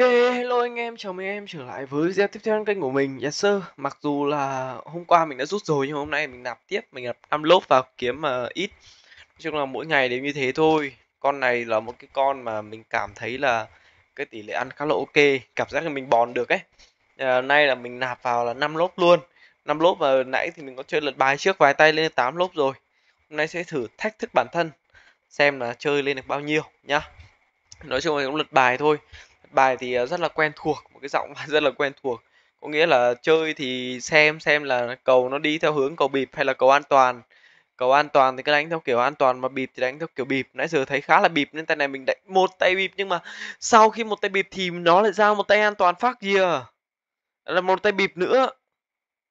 Ok, hello anh em, chào mừng em trở lại với video tiếp theo trên kênh của mình Yes sir, mặc dù là hôm qua mình đã rút rồi nhưng hôm nay mình nạp tiếp Mình nạp 5 lốp vào kiếm mà ờ, ít Nói chung là mỗi ngày đều như thế thôi Con này là một cái con mà mình cảm thấy là cái tỷ lệ ăn khá là ok Cảm giác là mình bòn được ấy à, Nay là mình nạp vào là 5 lốp luôn 5 lốp và nãy thì mình có chơi lật bài trước vài tay lên 8 lốp rồi Hôm nay sẽ thử thách thức bản thân Xem là chơi lên được bao nhiêu nhá Nói chung là cũng lật bài thôi bài thì ờ, rất là quen thuộc một cái giọng rất là quen thuộc có nghĩa là chơi thì xem xem là cầu nó đi theo hướng cầu bịp hay là cầu an toàn cầu an toàn thì cứ đánh theo kiểu an toàn mà bịp thì đánh theo kiểu bịp nãy giờ thấy khá là bịp nên tay này mình đánh một tay bịp nhưng mà sau khi một tay bịp thì nó lại ra một tay an toàn phát kia là một tay bịp nữa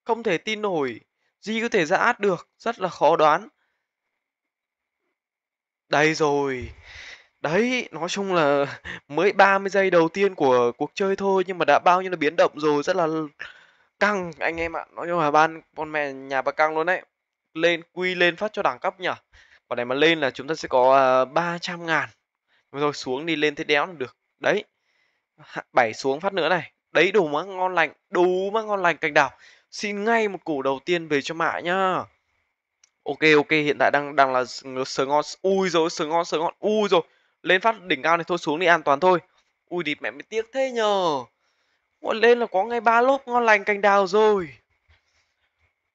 không thể tin nổi gì có thể ra át được rất là khó đoán đây rồi Đấy, nói chung là mới 30 giây đầu tiên của cuộc chơi thôi nhưng mà đã bao nhiêu là biến động rồi, rất là căng anh em ạ. Nói chung là ban con mẹ nhà bà căng luôn đấy. Lên quy lên phát cho đẳng cấp nhỉ. còn này mà lên là chúng ta sẽ có 300 à, ngàn Rồi, rồi xuống đi lên thế đéo là được. Đấy. bảy xuống phát nữa này. Đấy đủ mà ngon lành, đủ mà ngon lành cành đào. Xin ngay một củ đầu tiên về cho mạ nhá. Ok ok hiện tại đang đang là sờ ngon. Ui rồi sờ ngon sờ ngon. Ui rồi lên phát đỉnh cao này thôi xuống đi an toàn thôi ui địt mẹ mới tiếc thế nhờ Bọn lên là có ngay ba lốp ngon lành cành đào rồi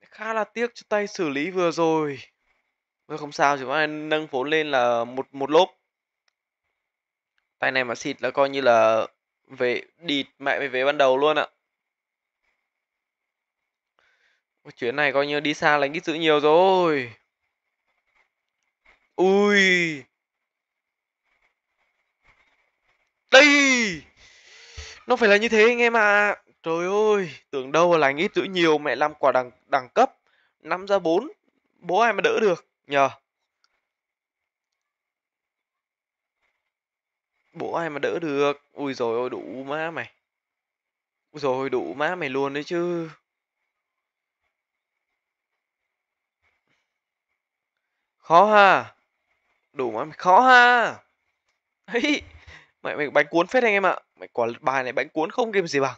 khá là tiếc cho tay xử lý vừa rồi Thôi không sao chỉ có nâng vốn lên là một một lốp tay này mà xịt là coi như là về địt mẹ về về ban đầu luôn ạ chuyến này coi như đi xa lành ít dữ nhiều rồi ui Đây Nó phải là như thế anh em ạ à. Trời ơi Tưởng đâu là anh ít giữ nhiều Mẹ làm quả đẳng, đẳng cấp 5 ra 4 Bố ai mà đỡ được Nhờ Bố ai mà đỡ được Ui rồi ôi đủ má mày Ui rồi đủ má mày luôn đấy chứ khó ha đủ mà khó ha ấy mẹ mày bánh cuốn phết anh em ạ mày quả bài này bánh cuốn không game gì bằng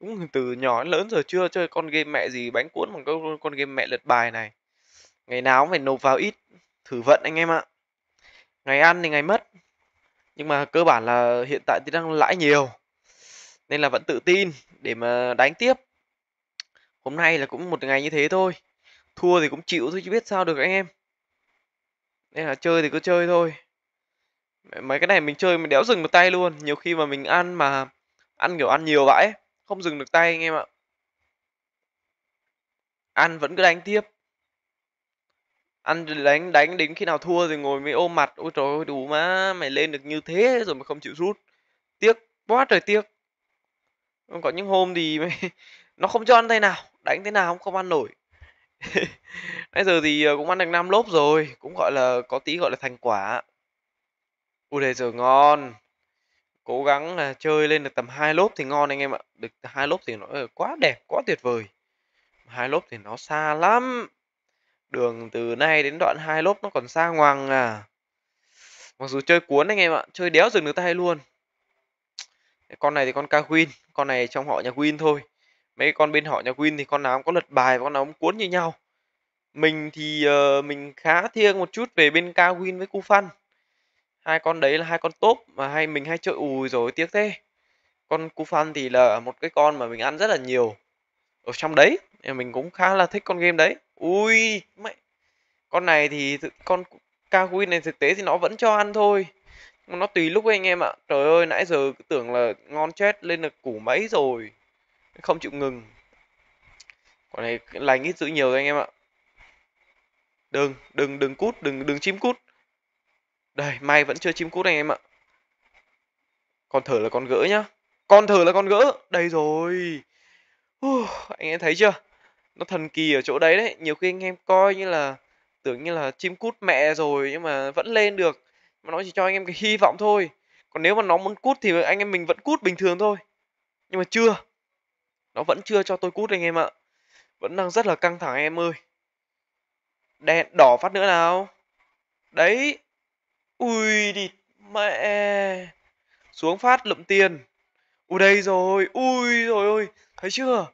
cũng từ nhỏ đến lớn giờ chưa chơi con game mẹ gì bánh cuốn bằng con, con game mẹ lượt bài này ngày nào cũng phải nộp vào ít thử vận anh em ạ ngày ăn thì ngày mất nhưng mà cơ bản là hiện tại thì đang lãi nhiều nên là vẫn tự tin để mà đánh tiếp hôm nay là cũng một ngày như thế thôi thua thì cũng chịu thôi chứ biết sao được anh em nên là chơi thì cứ chơi thôi mấy cái này mình chơi mình đéo dừng được tay luôn nhiều khi mà mình ăn mà ăn kiểu ăn nhiều vãi không dừng được tay anh em ạ ăn vẫn cứ đánh tiếp ăn đánh đánh đến khi nào thua thì ngồi mới ôm mặt ôi trời ơi đủ má mày lên được như thế rồi mà không chịu rút tiếc quá trời tiếc có những hôm thì nó không cho ăn tay nào đánh thế nào cũng không ăn nổi bây giờ thì ờ, cũng ăn được năm lốp rồi cũng gọi là có tí gọi là thành quả U đề giờ ngon. Cố gắng là chơi lên được tầm hai lốp thì ngon anh em ạ. Được hai lốp thì nó ờ, quá đẹp, quá tuyệt vời. Hai lốp thì nó xa lắm. Đường từ nay đến đoạn hai lốp nó còn xa ngoằng à. Mặc dù chơi cuốn anh em ạ, chơi đéo dừng được tay luôn. Con này thì con ca Win, con này trong họ nhà Win thôi. Mấy con bên họ nhà Win thì con nào cũng có lật bài con nào cũng cuốn như nhau. Mình thì uh, mình khá thiêng một chút về bên ca Win với cu Phan hai con đấy là hai con top mà hay mình hay chơi ùi rồi tiếc thế con cú phan thì là một cái con mà mình ăn rất là nhiều ở trong đấy mình cũng khá là thích con game đấy ui mẹ con này thì con Kakuin này thực tế thì nó vẫn cho ăn thôi nó tùy lúc ấy anh em ạ trời ơi nãy giờ cứ tưởng là ngon chết lên được củ mấy rồi không chịu ngừng con này lành ít dữ nhiều rồi anh em ạ đừng đừng đừng cút đừng đừng chim cút đây, may vẫn chưa chim cút này em ạ. Con thở là con gỡ nhá. Con thở là con gỡ. Đây rồi. Uh, anh em thấy chưa? Nó thần kỳ ở chỗ đấy đấy. Nhiều khi anh em coi như là tưởng như là chim cút mẹ rồi nhưng mà vẫn lên được. Mà nó chỉ cho anh em cái hy vọng thôi. Còn nếu mà nó muốn cút thì anh em mình vẫn cút bình thường thôi. Nhưng mà chưa. Nó vẫn chưa cho tôi cút anh em ạ. Vẫn đang rất là căng thẳng em ơi. Đèn đỏ phát nữa nào. Đấy, Ui đi mẹ. Xuống phát lượm tiền. Ui đây rồi. Ui rồi ôi. Thấy chưa?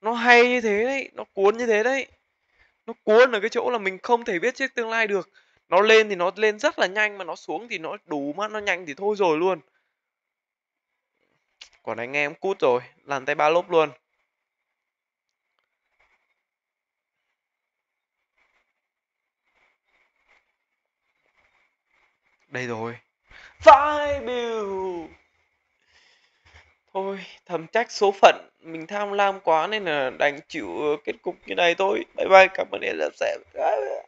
Nó hay như thế đấy. Nó cuốn như thế đấy. Nó cuốn ở cái chỗ là mình không thể biết trước tương lai được. Nó lên thì nó lên rất là nhanh. Mà nó xuống thì nó đủ mắt nó nhanh thì thôi rồi luôn. Còn anh em cút rồi. Làm tay ba lốp luôn. đây rồi vãi bìu thôi thầm trách số phận mình tham lam quá nên là đành chịu ờ, kết cục như này thôi bye bye cảm ơn em đã xem